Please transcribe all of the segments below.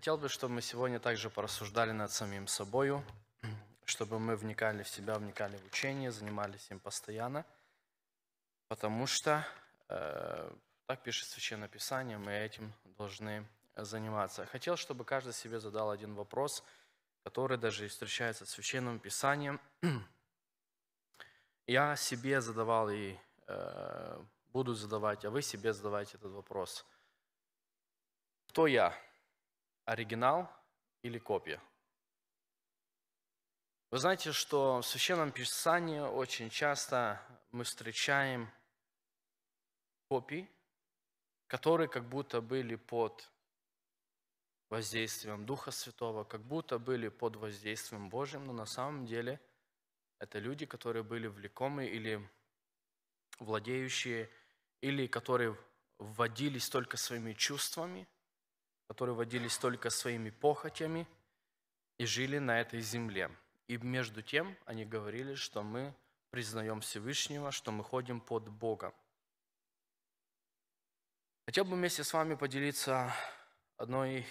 Хотел бы, чтобы мы сегодня также порассуждали над самим собою, чтобы мы вникали в себя, вникали в учение, занимались им постоянно, потому что, э, так пишет Священное Писание, мы этим должны заниматься. Хотел, чтобы каждый себе задал один вопрос, который даже встречается в Священном Писании. Я себе задавал и э, буду задавать, а вы себе задавайте этот вопрос. Кто я? оригинал или копия. Вы знаете, что в Священном Писании очень часто мы встречаем копии, которые как будто были под воздействием Духа Святого, как будто были под воздействием Божьим, но на самом деле это люди, которые были влекомы или владеющие, или которые вводились только своими чувствами – которые водились только своими похотями и жили на этой земле. И между тем они говорили, что мы признаем Всевышнего, что мы ходим под Бога. Хотел бы вместе с вами поделиться одной,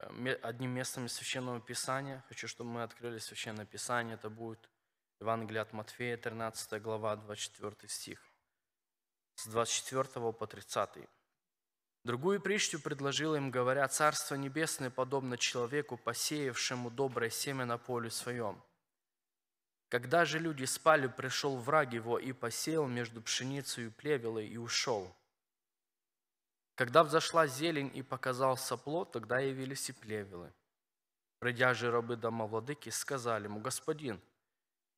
э, одним местом из Священного Писания. Хочу, чтобы мы открыли Священное Писание. Это будет Евангелие от Матфея, 13 глава, 24 стих. С 24 по 30. Другую притчу предложил им, говоря, «Царство небесное подобно человеку, посеявшему доброе семя на поле своем. Когда же люди спали, пришел враг его и посеял между пшеницей и плевелой и ушел. Когда взошла зелень и показался плод, тогда явились и плевелы. Придя же рабы дома владыки, сказали ему, «Господин,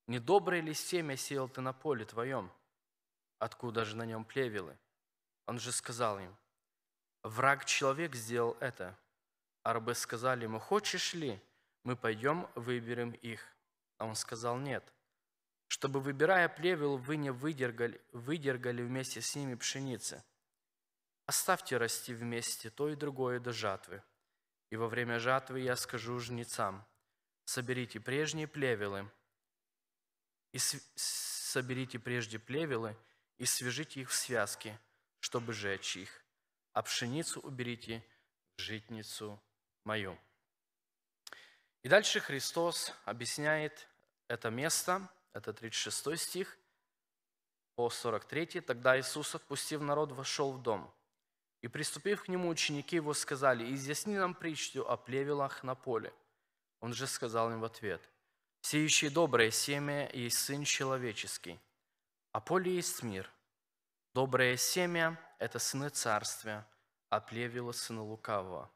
недоброе ли семя сеял ты на поле твоем? Откуда же на нем плевелы?» Он же сказал им, Враг-человек сделал это. А рабы сказали ему, хочешь ли, мы пойдем выберем их. А он сказал, нет. Чтобы, выбирая плевел, вы не выдергали, выдергали вместе с ними пшеницы. Оставьте расти вместе то и другое до жатвы. И во время жатвы я скажу жнецам, соберите прежние плевелы, и соберите прежде плевелы и свяжите их в связки, чтобы жечь их а пшеницу уберите в житницу мою». И дальше Христос объясняет это место, это 36 стих, по 43. «Тогда Иисус, отпустив народ, вошел в дом. И, приступив к нему, ученики его сказали, «Изъясни нам притчу о плевелах на поле». Он же сказал им в ответ, «Сеющий доброе семя есть Сын Человеческий, а поле есть мир. Доброе семя это сны царствия, а плевело сына лукавого.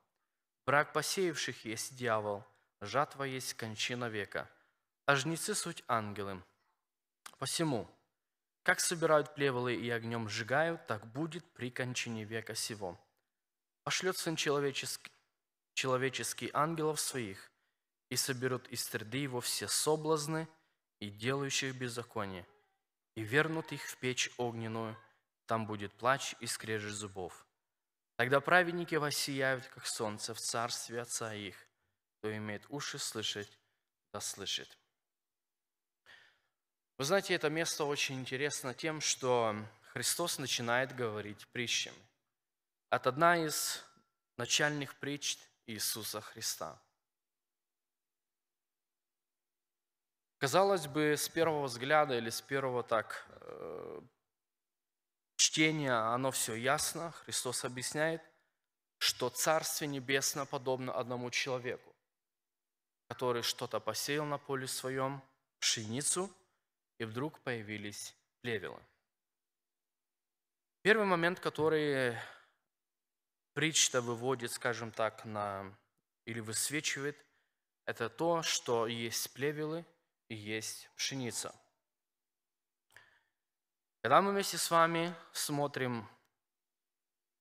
Брак посеявших есть дьявол, жатва есть кончина века, а жнецы суть ангелы. Посему, как собирают плевелы и огнем сжигают, так будет при кончине века сего. Пошлет сын человеческий, человеческий ангелов своих, и соберут из среды его все соблазны и делающих беззаконие, и вернут их в печь огненную – там будет плач и скрежет зубов. Тогда праведники воссияют, как солнце, в царстве Отца их. Кто имеет уши слышать, да слышит». Вы знаете, это место очень интересно тем, что Христос начинает говорить притчами. Это одна из начальных притч Иисуса Христа. Казалось бы, с первого взгляда или с первого так э, чтение, оно все ясно. Христос объясняет, что Царствие Небесное подобно одному человеку, который что-то посеял на поле своем, пшеницу, и вдруг появились плевелы. Первый момент, который притча выводит, скажем так, на, или высвечивает, это то, что есть плевелы и есть пшеница – когда мы вместе с вами смотрим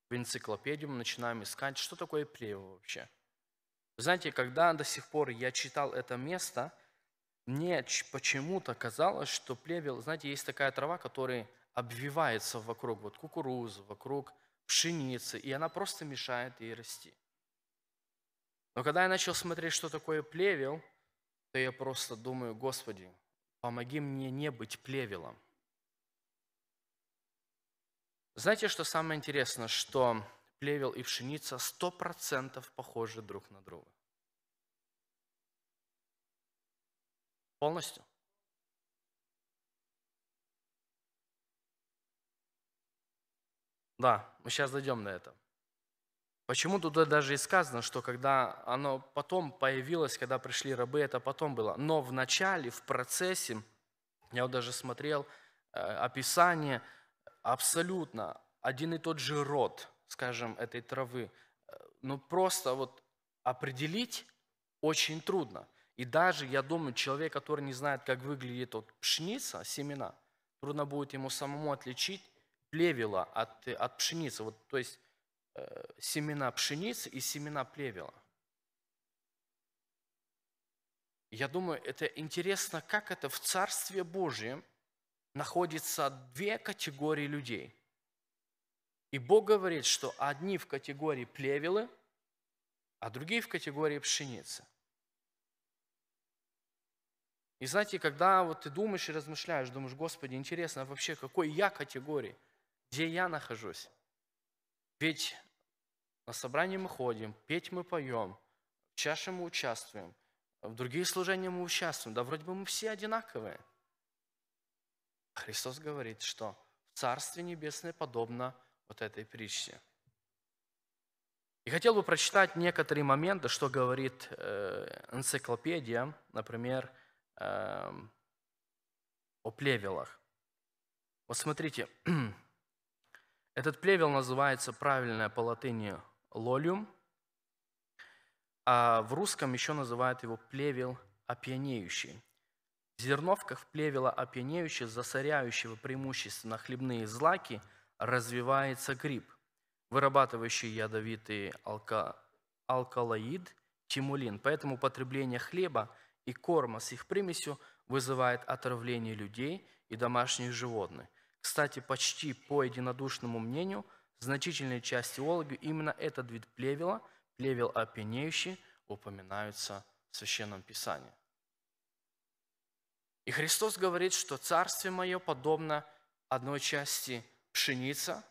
в энциклопедию, мы начинаем искать, что такое плево вообще. Вы знаете, когда до сих пор я читал это место, мне почему-то казалось, что плевел, знаете, есть такая трава, которая обвивается вокруг вот кукурузы, вокруг пшеницы, и она просто мешает ей расти. Но когда я начал смотреть, что такое плевел, то я просто думаю, Господи, помоги мне не быть плевелом. Знаете, что самое интересное, что плевел и пшеница 100% похожи друг на друга. Полностью. Да, мы сейчас дойдем на это. Почему туда даже и сказано, что когда оно потом появилось, когда пришли рабы, это потом было. Но в начале, в процессе, я вот даже смотрел э, описание – абсолютно один и тот же род, скажем, этой травы, э, но ну, просто вот определить очень трудно. И даже, я думаю, человек, который не знает, как выглядит вот пшеница, семена, трудно будет ему самому отличить плевела от, от пшеницы. Вот, то есть э, семена пшеницы и семена плевела. Я думаю, это интересно, как это в Царстве Божьем – находится две категории людей. И Бог говорит, что одни в категории плевелы, а другие в категории пшеницы. И знаете, когда вот ты думаешь и размышляешь, думаешь, Господи, интересно а вообще, какой я категории, где я нахожусь? Ведь на собрании мы ходим, петь мы поем, в чаше мы участвуем, в другие служения мы участвуем. Да вроде бы мы все одинаковые – Христос говорит, что в Царстве Небесное подобно вот этой притче. И хотел бы прочитать некоторые моменты, что говорит э, энциклопедия, например, э, о плевелах. Вот смотрите, этот плевел называется правильное по латыни лолиум, а в русском еще называют его плевел опьянеющий зерновках плевела опьянеющего, засоряющего преимущественно хлебные злаки, развивается гриб, вырабатывающий ядовитый алко... алкалоид тимулин. Поэтому потребление хлеба и корма с их примесью вызывает отравление людей и домашних животных. Кстати, почти по единодушному мнению, значительная часть теологи именно этот вид плевела, плевел опьянеющий, упоминаются в Священном Писании. И Христос говорит, что царствие мое подобно одной части пшеница,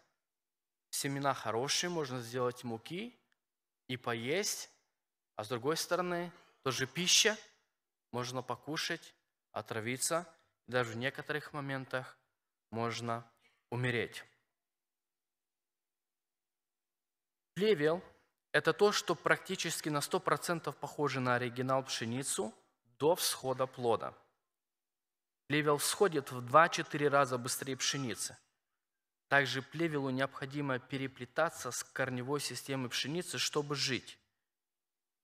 семена хорошие, можно сделать муки и поесть, а с другой стороны, тоже пища, можно покушать, отравиться, и даже в некоторых моментах можно умереть. Плевел – это то, что практически на 100% похоже на оригинал пшеницу до всхода плода – Плевел всходит в 2-4 раза быстрее пшеницы. Также плевелу необходимо переплетаться с корневой системой пшеницы, чтобы жить.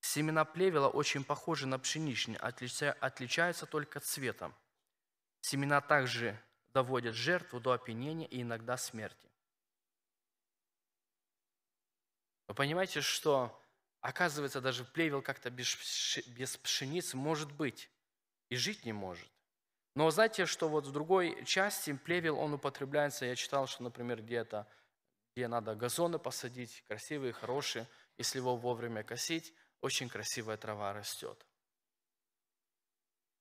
Семена плевела очень похожи на пшеничные, отличаются только цветом. Семена также доводят жертву до опьянения и иногда смерти. Вы понимаете, что оказывается даже плевел как-то без пшеницы может быть и жить не может. Но знаете, что вот в другой части плевел, он употребляется, я читал, что, например, где-то, где надо газоны посадить, красивые, хорошие, если его вовремя косить, очень красивая трава растет.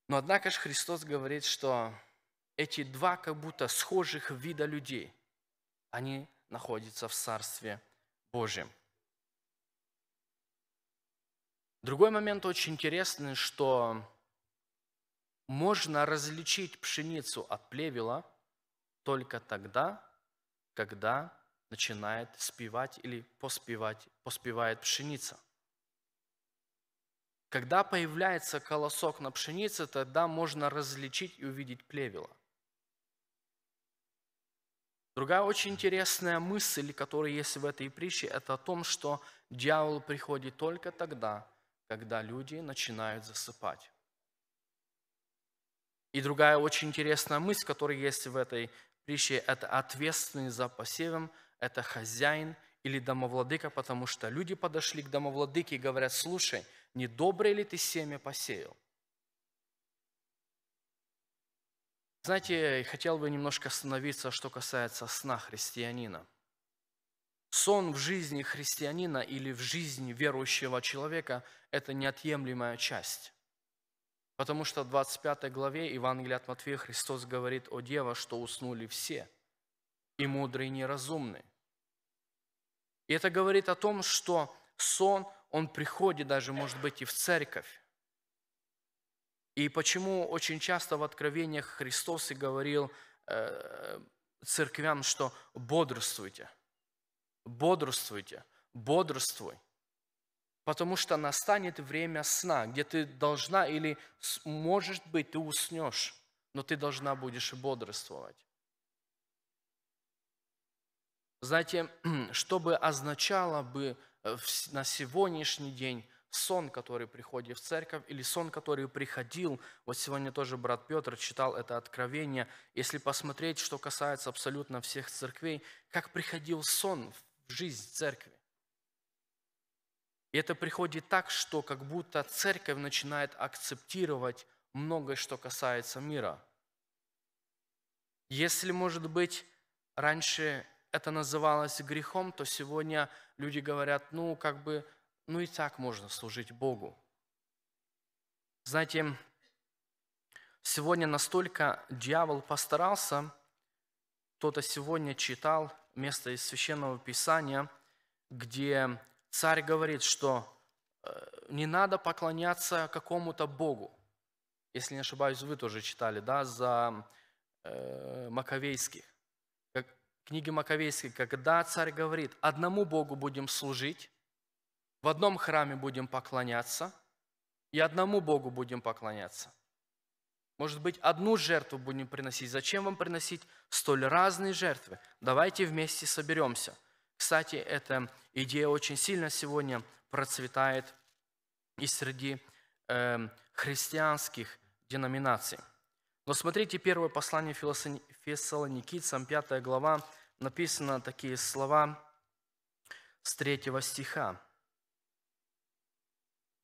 Но однако же Христос говорит, что эти два как будто схожих вида людей, они находятся в Царстве Божьем. Другой момент очень интересный, что можно различить пшеницу от плевела только тогда, когда начинает спевать или поспевать, поспевает пшеница. Когда появляется колосок на пшенице, тогда можно различить и увидеть плевела. Другая очень интересная мысль, которая есть в этой притче, это о том, что дьявол приходит только тогда, когда люди начинают засыпать. И другая очень интересная мысль, которая есть в этой притче, это ответственный за посевом, это хозяин или домовладыка, потому что люди подошли к домовладыке и говорят, слушай, не доброе ли ты семя посеял? Знаете, хотел бы немножко остановиться, что касается сна христианина. Сон в жизни христианина или в жизни верующего человека – это неотъемлемая часть. Потому что в 25 главе Евангелия от Матфея Христос говорит о Дева, что уснули все, и мудрые, и неразумные. И это говорит о том, что сон, он приходит даже, может быть, и в церковь. И почему очень часто в откровениях Христос и говорил э, церквям, что бодрствуйте, бодрствуйте, бодрствуй потому что настанет время сна, где ты должна или, может быть, ты уснешь, но ты должна будешь бодрствовать. Знаете, что бы означало бы э, на сегодняшний день сон, который приходит в церковь, или сон, который приходил, вот сегодня тоже брат Петр читал это откровение, если посмотреть, что касается абсолютно всех церквей, как приходил сон в жизнь церкви. И это приходит так, что как будто церковь начинает акцептировать многое, что касается мира. Если, может быть, раньше это называлось грехом, то сегодня люди говорят, ну, как бы, ну и так можно служить Богу. Знаете, сегодня настолько дьявол постарался, кто-то сегодня читал место из Священного Писания, где Царь говорит, что э, не надо поклоняться какому-то Богу. Если не ошибаюсь, вы тоже читали, да, за э, Маковейских. Как, книги Маковейских, когда царь говорит, одному Богу будем служить, в одном храме будем поклоняться, и одному Богу будем поклоняться. Может быть, одну жертву будем приносить. Зачем вам приносить столь разные жертвы? Давайте вместе соберемся – кстати, эта идея очень сильно сегодня процветает и среди э, христианских деноминаций. Но смотрите, первое послание Фессалоникийцам, 5 глава, написано такие слова с 3 стиха.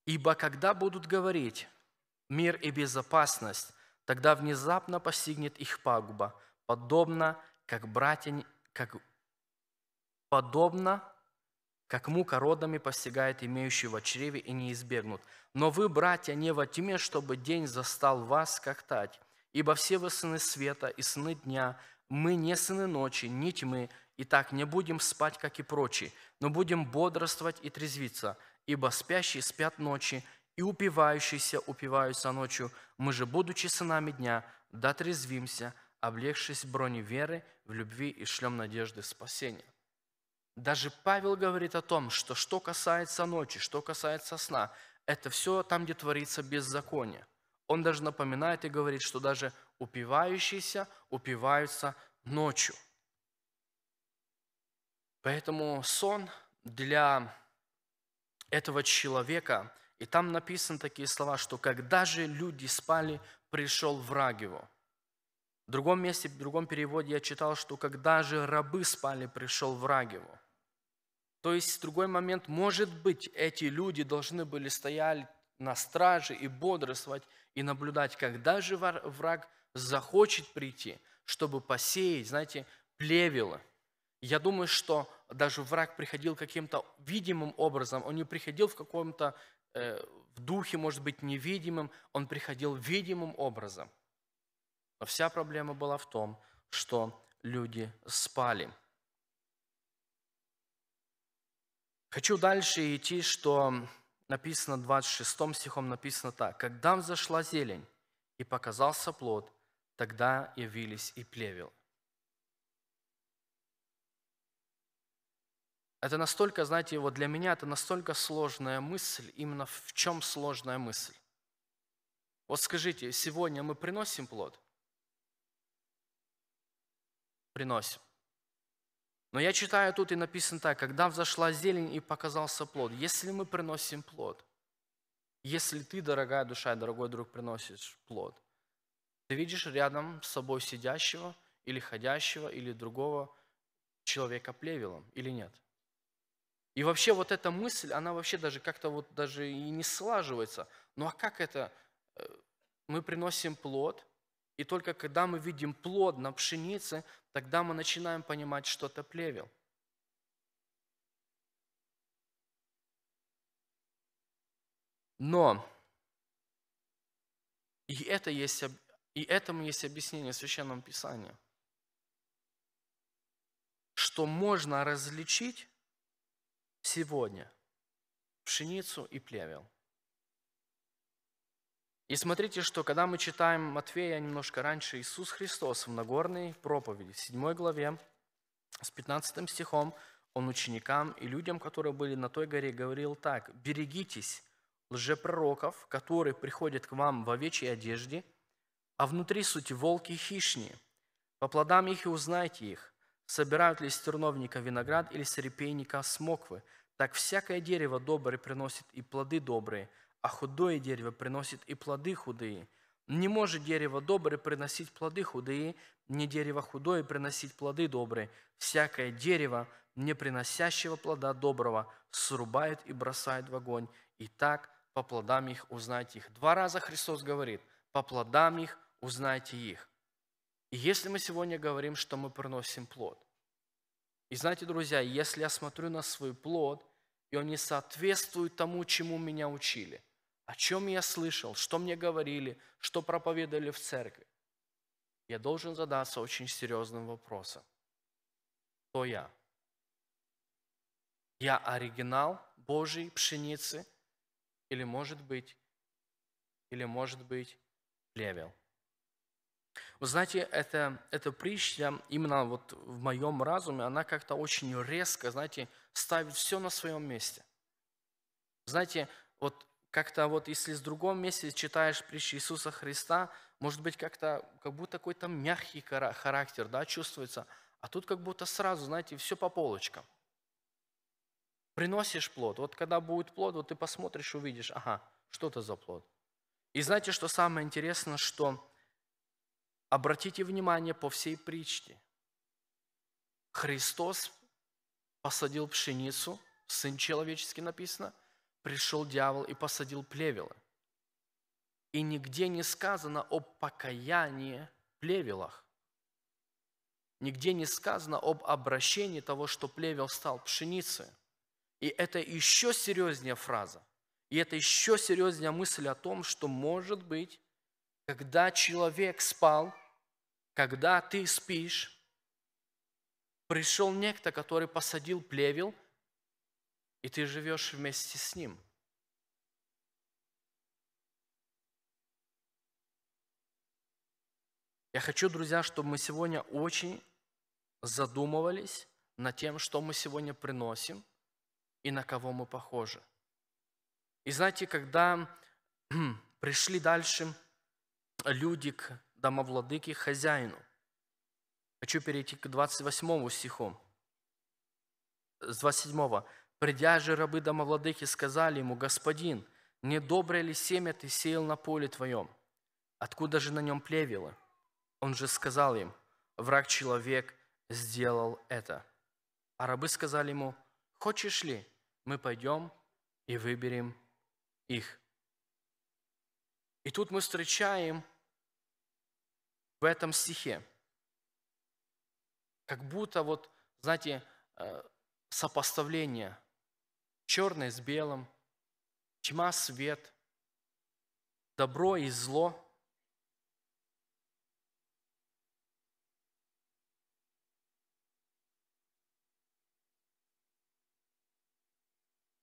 «Ибо когда будут говорить мир и безопасность, тогда внезапно постигнет их пагуба, подобно как братья, как подобно, как мука родами постигает имеющего чреве и не избегнут. Но вы, братья, не во тьме, чтобы день застал вас, как тать. Ибо все вы сыны света и сыны дня, мы не сыны ночи, ни тьмы, и так не будем спать, как и прочие, но будем бодрствовать и трезвиться, ибо спящие спят ночи, и упивающиеся упиваются ночью. Мы же, будучи сынами дня, дотрезвимся, облегшись брони веры, в любви и шлем надежды спасения». Даже Павел говорит о том, что что касается ночи, что касается сна, это все там, где творится беззаконие. Он даже напоминает и говорит, что даже упивающиеся упиваются ночью. Поэтому сон для этого человека, и там написаны такие слова, что «когда же люди спали, пришел враг его». В другом месте, в другом переводе я читал, что «когда же рабы спали, пришел враг его». То есть, в другой момент, может быть, эти люди должны были стоять на страже и бодрствовать, и наблюдать, когда же враг захочет прийти, чтобы посеять, знаете, плевелы. Я думаю, что даже враг приходил каким-то видимым образом, он не приходил в каком-то э, в духе, может быть, невидимым, он приходил видимым образом. Но вся проблема была в том, что люди спали. Хочу дальше идти, что написано 26 стихом, написано так. «Когда взошла зелень и показался плод, тогда явились и плевел». Это настолько, знаете, вот для меня это настолько сложная мысль, именно в чем сложная мысль. Вот скажите, сегодня мы приносим плод? Приносим. Но я читаю тут и написано так, когда взошла зелень и показался плод. Если мы приносим плод, если ты, дорогая душа, дорогой друг, приносишь плод, ты видишь рядом с собой сидящего или ходящего или другого человека плевелом или нет? И вообще вот эта мысль, она вообще даже как-то вот даже и не слаживается. Ну а как это? Э, мы приносим плод, и только когда мы видим плод на пшенице, тогда мы начинаем понимать, что это плевел. Но и, это есть, и этому есть объяснение в Священном Писании, что можно различить сегодня пшеницу и плевел – и смотрите, что когда мы читаем Матфея немножко раньше, Иисус Христос в Нагорной проповеди, в 7 главе, с 15 стихом, Он ученикам и людям, которые были на той горе, говорил так, «Берегитесь лжепророков, которые приходят к вам в овечьей одежде, а внутри сути волки и хищные. По плодам их и узнайте их, собирают ли из терновника виноград или с репейника смоквы. Так всякое дерево доброе приносит и плоды добрые – а худое дерево приносит и плоды худые. Не может дерево доброе приносить плоды худые, не дерево худое приносить плоды добрые. Всякое дерево, не приносящего плода доброго, срубает и бросает в огонь. И так по плодам их узнайте их. Два раза Христос говорит, по плодам их узнайте их. И если мы сегодня говорим, что мы приносим плод, и знаете, друзья, если я смотрю на свой плод, и он не соответствует тому, чему меня учили, о чем я слышал, что мне говорили, что проповедовали в церкви, я должен задаться очень серьезным вопросом. Кто я? Я оригинал Божьей пшеницы или, может быть, или, может быть, плевел? Вы знаете, эта, эта притча именно вот в моем разуме, она как-то очень резко, знаете, ставит все на своем месте. Знаете, вот как-то вот если в другом месте читаешь притчи Иисуса Христа, может быть, как-то, как будто какой-то мягкий характер, да, чувствуется. А тут как будто сразу, знаете, все по полочкам. Приносишь плод. Вот когда будет плод, вот ты посмотришь, увидишь, ага, что это за плод. И знаете, что самое интересное, что обратите внимание по всей притче. Христос посадил пшеницу, Сын Человеческий написано – пришел дьявол и посадил плевела. И нигде не сказано о покаянии плевелах. Нигде не сказано об обращении того, что плевел стал пшеницей. И это еще серьезнее фраза. И это еще серьезнее мысль о том, что, может быть, когда человек спал, когда ты спишь, пришел некто, который посадил плевел – и ты живешь вместе с Ним. Я хочу, друзья, чтобы мы сегодня очень задумывались над тем, что мы сегодня приносим и на кого мы похожи. И знаете, когда пришли дальше люди к домовладыке, хозяину, хочу перейти к 28 стиху, с 27. -го. Придя же рабы домовладыки сказали ему, «Господин, не недоброе ли семя ты сеял на поле твоем? Откуда же на нем плевело?» Он же сказал им, «Враг человек сделал это». А рабы сказали ему, «Хочешь ли, мы пойдем и выберем их». И тут мы встречаем в этом стихе, как будто вот, знаете, э, сопоставление – черное с белым, тьма, свет, добро и зло.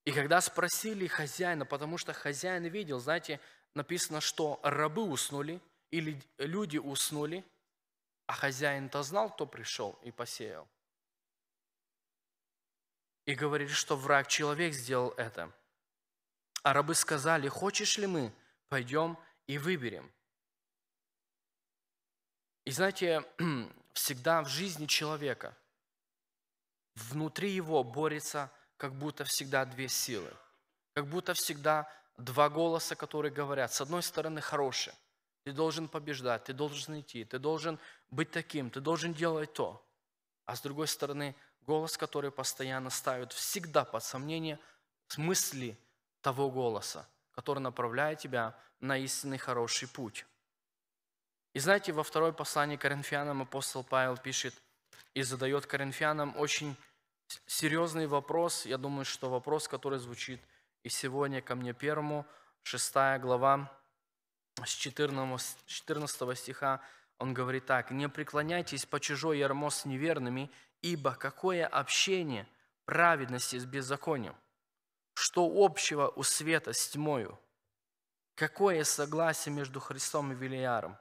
И когда спросили хозяина, потому что хозяин видел, знаете, написано, что рабы уснули или люди уснули, а хозяин-то знал, кто пришел и посеял и говорили, что враг человек сделал это. А рабы сказали, хочешь ли мы, пойдем и выберем. И знаете, всегда в жизни человека внутри его борется как будто всегда две силы, как будто всегда два голоса, которые говорят, с одной стороны, хорошие, ты должен побеждать, ты должен идти, ты должен быть таким, ты должен делать то. А с другой стороны, голос, который постоянно ставит всегда под сомнение мысли того голоса, который направляет тебя на истинный хороший путь. И знаете, во второй послании к Коринфянам апостол Павел пишет и задает Коринфянам очень серьезный вопрос, я думаю, что вопрос, который звучит и сегодня ко мне первому, 6 глава, с 14, 14 стиха он говорит так, «Не преклоняйтесь по чужой ярмо с неверными, ибо какое общение праведности с беззаконием? Что общего у света с тьмою? Какое согласие между Христом и Велиаром?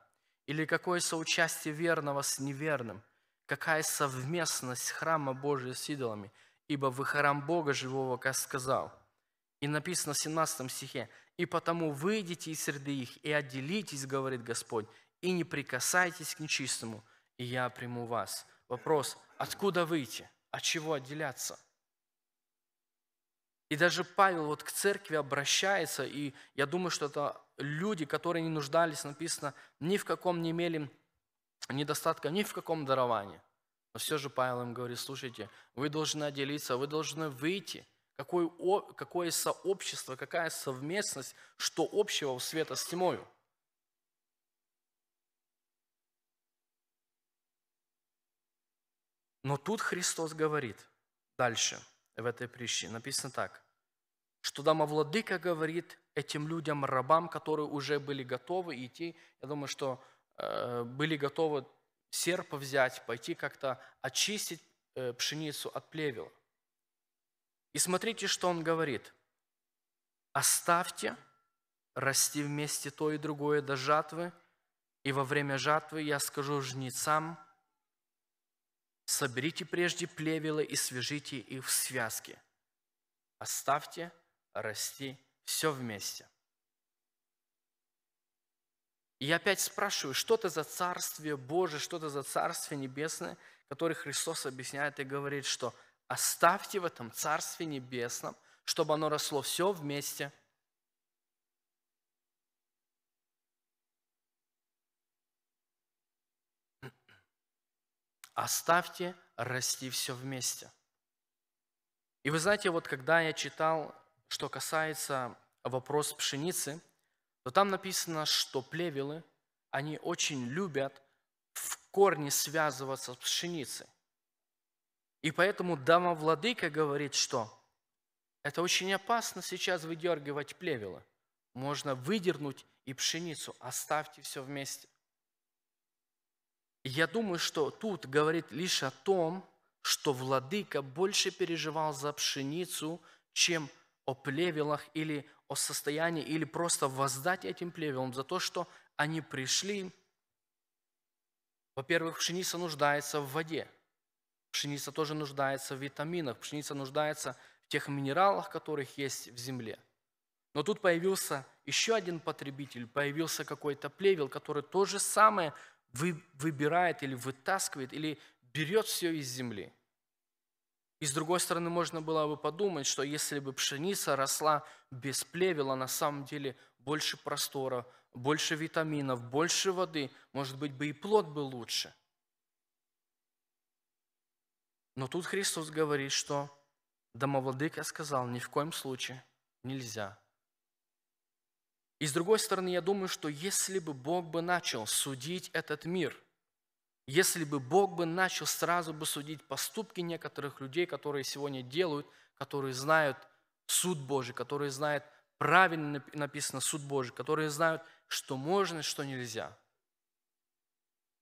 Или какое соучастие верного с неверным? Какая совместность храма Божия с идолами? Ибо вы храм Бога живого, как сказал». И написано в 17 стихе, «И потому выйдите из среды их и отделитесь, говорит Господь, и не прикасайтесь к нечистому, и я приму вас». Вопрос, откуда выйти, от чего отделяться? И даже Павел вот к церкви обращается, и я думаю, что это люди, которые не нуждались, написано, ни в каком не имели недостатка, ни в каком даровании. Но все же Павел им говорит, слушайте, вы должны отделиться, вы должны выйти. Какое, какое сообщество, какая совместность, что общего в света с тьмою? Но тут Христос говорит дальше в этой притче, написано так, что домовладыка говорит этим людям, рабам, которые уже были готовы идти, я думаю, что э, были готовы серп взять, пойти как-то очистить э, пшеницу от плевел. И смотрите, что он говорит. «Оставьте расти вместе то и другое до жатвы, и во время жатвы я скажу жнецам – Соберите прежде плевелы и свяжите их в связки. Оставьте расти все вместе. И я опять спрашиваю, что это за Царствие Божие, что это за Царствие Небесное, которое Христос объясняет и говорит, что оставьте в этом Царстве Небесном, чтобы оно росло все вместе – Оставьте расти все вместе. И вы знаете, вот когда я читал, что касается вопрос пшеницы, то там написано, что плевелы, они очень любят в корне связываться с пшеницей. И поэтому домовладыка говорит, что это очень опасно сейчас выдергивать плевелы, Можно выдернуть и пшеницу, оставьте все вместе. Я думаю, что тут говорит лишь о том, что владыка больше переживал за пшеницу, чем о плевелах или о состоянии, или просто воздать этим плевелам за то, что они пришли. Во-первых, пшеница нуждается в воде, пшеница тоже нуждается в витаминах, пшеница нуждается в тех минералах, которых есть в земле. Но тут появился еще один потребитель, появился какой-то плевел, который то же самое вы, выбирает или вытаскивает, или берет все из земли. И с другой стороны, можно было бы подумать, что если бы пшеница росла без плевела, на самом деле больше простора, больше витаминов, больше воды, может быть, бы и плод был лучше. Но тут Христос говорит, что домовладыка сказал, ни в коем случае нельзя – и с другой стороны, я думаю, что если бы Бог бы начал судить этот мир, если бы Бог бы начал сразу бы судить поступки некоторых людей, которые сегодня делают, которые знают суд Божий, которые знают, правильно написано суд Божий, которые знают, что можно, что нельзя,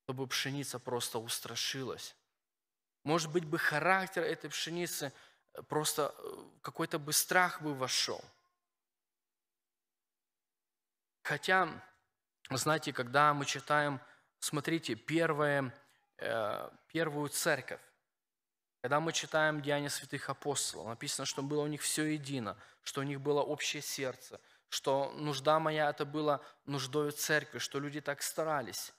чтобы пшеница просто устрашилась. Может быть бы характер этой пшеницы просто э, какой-то бы страх бы вошел – Хотя, знаете, когда мы читаем, смотрите, первое, э, первую церковь, когда мы читаем Деяния святых апостолов, написано, что было у них все едино, что у них было общее сердце, что нужда моя это была нуждою церкви, что люди так старались.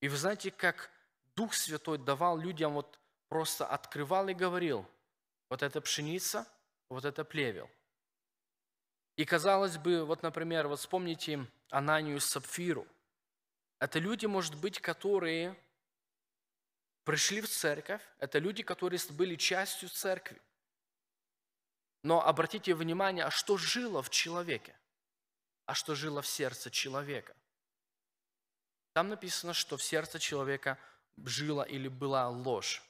И вы знаете, как Дух Святой давал людям, вот просто открывал и говорил, вот это пшеница, вот это плевел – и казалось бы, вот, например, вот вспомните Ананию и Сапфиру. Это люди, может быть, которые пришли в церковь, это люди, которые были частью церкви. Но обратите внимание, а что жило в человеке? А что жило в сердце человека? Там написано, что в сердце человека жила или была ложь.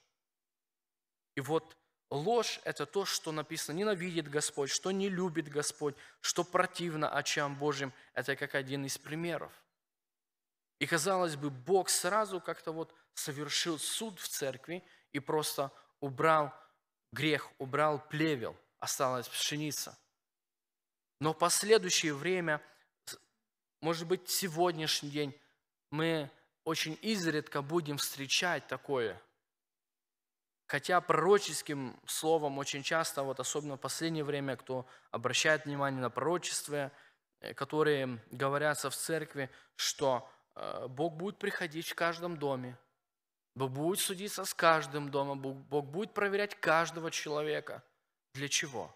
И вот Ложь – это то, что написано «ненавидит Господь», что не любит Господь, что противно очам Божьим. Это как один из примеров. И казалось бы, Бог сразу как-то вот совершил суд в церкви и просто убрал грех, убрал плевел, осталась пшеница. Но в последующее время, может быть, сегодняшний день, мы очень изредка будем встречать такое – Хотя пророческим словом очень часто, вот особенно в последнее время, кто обращает внимание на пророчества, э, которые говорятся в церкви, что э, Бог будет приходить в каждом доме, Бог будет судиться с каждым домом, Бог будет проверять каждого человека. Для чего?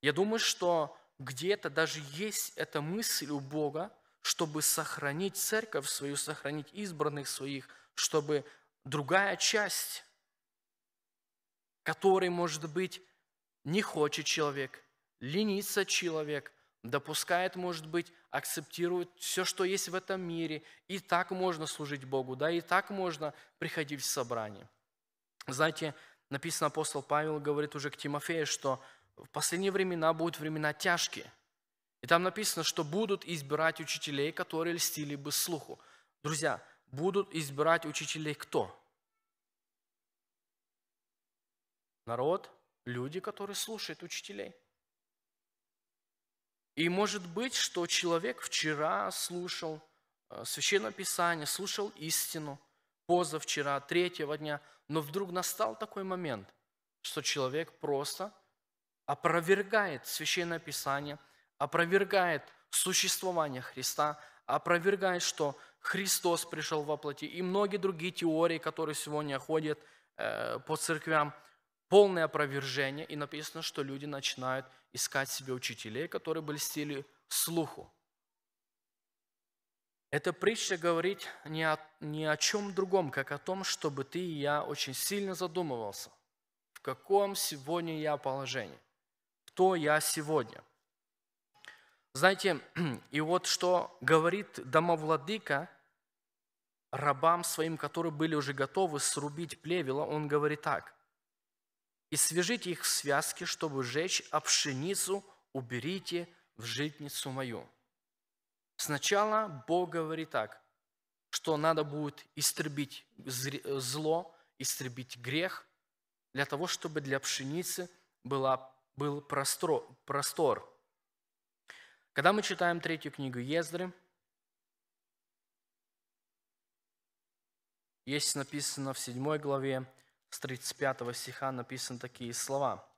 Я думаю, что где-то даже есть эта мысль у Бога, чтобы сохранить церковь свою, сохранить избранных своих, чтобы другая часть, которой, может быть, не хочет человек, ленится человек, допускает, может быть, акцептирует все, что есть в этом мире. И так можно служить Богу, да, и так можно приходить в собрание. Знаете, написано, апостол Павел говорит уже к Тимофею, что в последние времена будут времена тяжкие. И там написано, что будут избирать учителей, которые льстили бы слуху. Друзья, будут избирать учителей кто? Народ, люди, которые слушают учителей. И может быть, что человек вчера слушал э, Священное Писание, слушал истину, позавчера, третьего дня, но вдруг настал такой момент, что человек просто опровергает Священное Писание, опровергает существование Христа, опровергает, что Христос пришел во плоти и многие другие теории, которые сегодня ходят э, по церквям, полное опровержение, и написано, что люди начинают искать себе учителей, которые были стили слуху. Эта притча говорит не о, не о чем другом, как о том, чтобы ты и я очень сильно задумывался, в каком сегодня я положении, кто я сегодня. Знаете, и вот что говорит домовладыка рабам своим, которые были уже готовы срубить плевела, он говорит так. «И свяжите их в связке, чтобы сжечь, а пшеницу уберите в житницу мою». Сначала Бог говорит так, что надо будет истребить зло, истребить грех, для того, чтобы для пшеницы была, был простор, Когда мы читаем третью книгу Ездры – Есть написано в 7 главе, с 35 стиха написаны такие слова.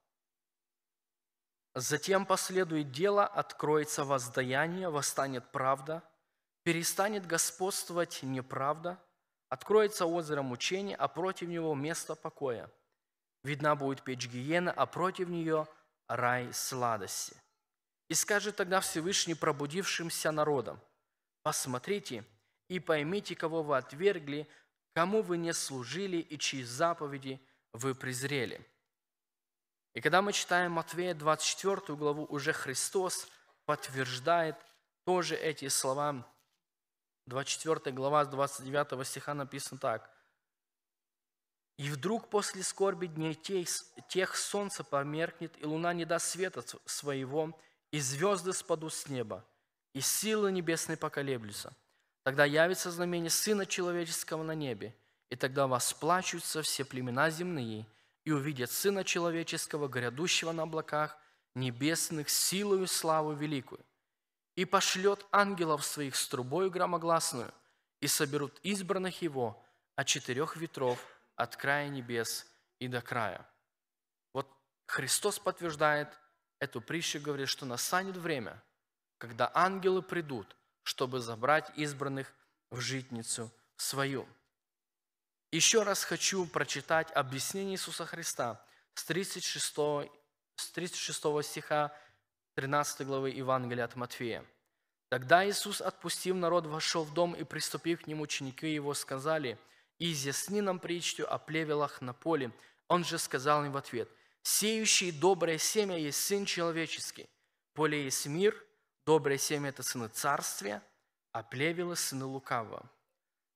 «Затем последует дело, откроется воздаяние, восстанет правда, перестанет господствовать неправда, откроется озеро мучения, а против него место покоя. Видна будет печь гиена, а против нее рай сладости. И скажет тогда Всевышний пробудившимся народом, «Посмотрите и поймите, кого вы отвергли, кому вы не служили и чьи заповеди вы презрели». И когда мы читаем Матвея 24 главу, уже Христос подтверждает тоже эти слова. 24 глава с 29 стиха написано так. «И вдруг после скорби дней тех, тех солнце померкнет, и луна не даст света своего, и звезды спадут с неба, и силы небесные поколеблются». Тогда явится знамение Сына Человеческого на небе, и тогда восплачутся все племена земные, и увидят Сына Человеческого, грядущего на облаках, небесных, силою славу великую. И пошлет ангелов своих с трубою громогласную, и соберут избранных его от четырех ветров, от края небес и до края. Вот Христос подтверждает эту притчу, говорит, что настанет время, когда ангелы придут чтобы забрать избранных в житницу свою. Еще раз хочу прочитать объяснение Иисуса Христа с 36, с 36 стиха 13 главы Евангелия от Матфея. Тогда Иисус, отпустив народ, вошел в дом, и, приступив к нему, ученики его сказали, «Изъясни нам притчу о плевелах на поле». Он же сказал им в ответ, «Сеющий доброе семя есть Сын Человеческий, поле есть мир, Доброе семя – это сыны царствия, а плевело – сыны лукавого.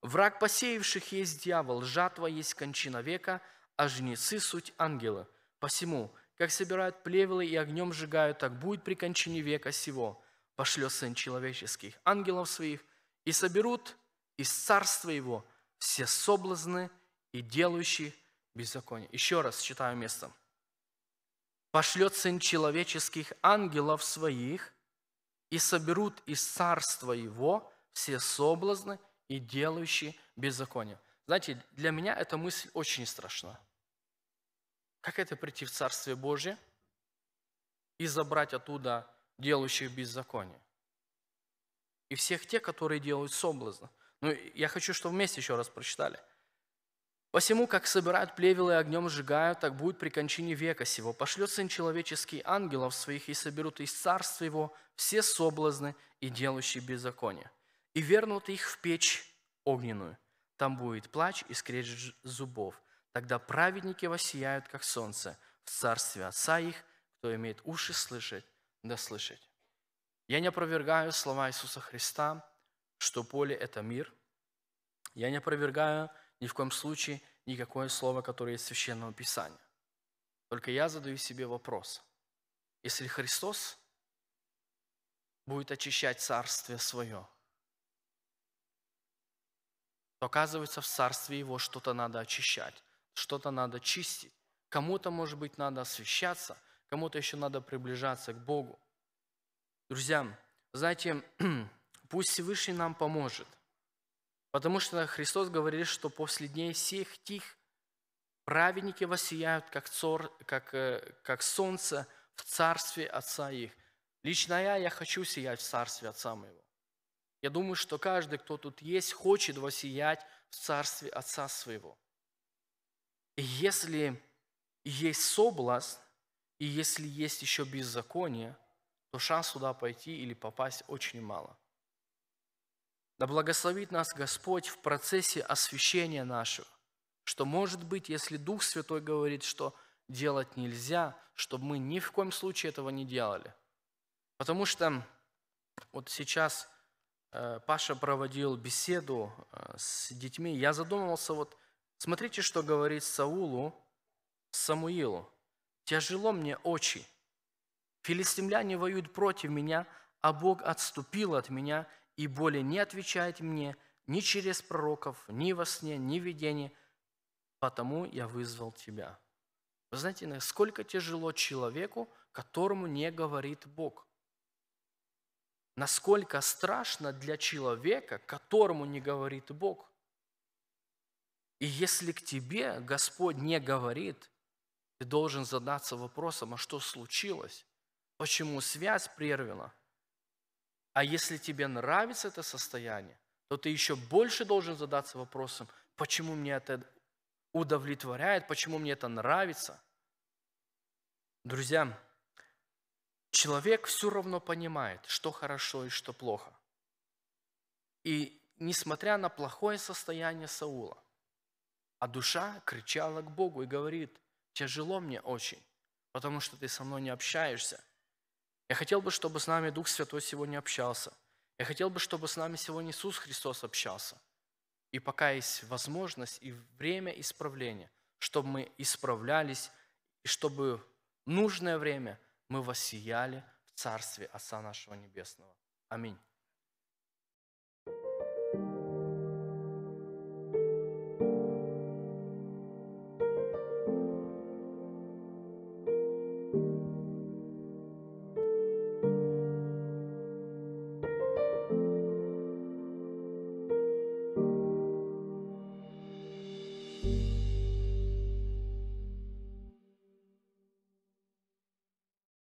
Враг посеявших есть дьявол, жатва есть кончина века, а жнецы – суть ангела. Посему, как собирают плевелы и огнем сжигают, так будет при кончине века сего. Пошлет Сын Человеческих ангелов своих, и соберут из царства его все соблазны и делающие беззаконие. Еще раз читаю место. Пошлет Сын Человеческих ангелов своих, и соберут из царства его все соблазны и делающие беззаконие». Знаете, для меня эта мысль очень страшна. Как это прийти в Царствие Божье и забрать оттуда делающих беззаконие? И всех тех, которые делают соблазна. Ну, я хочу, чтобы вместе еще раз прочитали – Посему, как собирают плевелы и огнем сжигают, так будет при кончине века сего. Пошлет Сын Человеческий ангелов своих, и соберут из царства его все соблазны и делающие беззаконие, и вернут их в печь огненную. Там будет плач и скрежет зубов. Тогда праведники воссияют, как солнце, в царстве Отца их, кто имеет уши слышать, да слышать. Я не опровергаю слова Иисуса Христа, что поле – это мир. Я не опровергаю ни в коем случае никакое слово, которое есть в Священном Писании. Только я задаю себе вопрос. Если Христос будет очищать Царствие свое, то оказывается в Царстве Его что-то надо очищать, что-то надо чистить. Кому-то, может быть, надо освещаться, кому-то еще надо приближаться к Богу. Друзья, знаете, пусть Всевышний нам поможет – Потому что Христос говорит, что после дней всех тих праведники воссияют, как, цор, как, э, как солнце в царстве Отца их. Лично я, я хочу сиять в царстве Отца моего. Я думаю, что каждый, кто тут есть, хочет воссиять в царстве Отца своего. И если есть соблазн, и если есть еще беззаконие, то шанс туда пойти или попасть очень мало. Да благословит нас Господь в процессе освящения нашего, что, может быть, если Дух Святой говорит, что делать нельзя, чтобы мы ни в коем случае этого не делали. Потому что вот сейчас э, Паша проводил беседу э, с детьми, я задумывался, вот смотрите, что говорит Саулу, Самуилу. «Тяжело мне очи. Филистимляне воюют против меня, а Бог отступил от меня и более не отвечает мне ни через пророков, ни во сне, ни в видении, потому я вызвал тебя». Вы знаете, насколько тяжело человеку, которому не говорит Бог. Насколько страшно для человека, которому не говорит Бог. И если к тебе Господь не говорит, ты должен задаться вопросом, а что случилось? Почему связь прервана? А если тебе нравится это состояние, то ты еще больше должен задаться вопросом, почему мне это удовлетворяет, почему мне это нравится. Друзья, человек все равно понимает, что хорошо и что плохо. И несмотря на плохое состояние Саула, а душа кричала к Богу и говорит, тяжело мне очень, потому что ты со мной не общаешься – я хотел бы, чтобы с нами Дух Святой сегодня общался. Я хотел бы, чтобы с нами сегодня Иисус Христос общался. И пока есть возможность и время исправления, чтобы мы исправлялись, и чтобы в нужное время мы воссияли в Царстве Отца нашего Небесного. Аминь.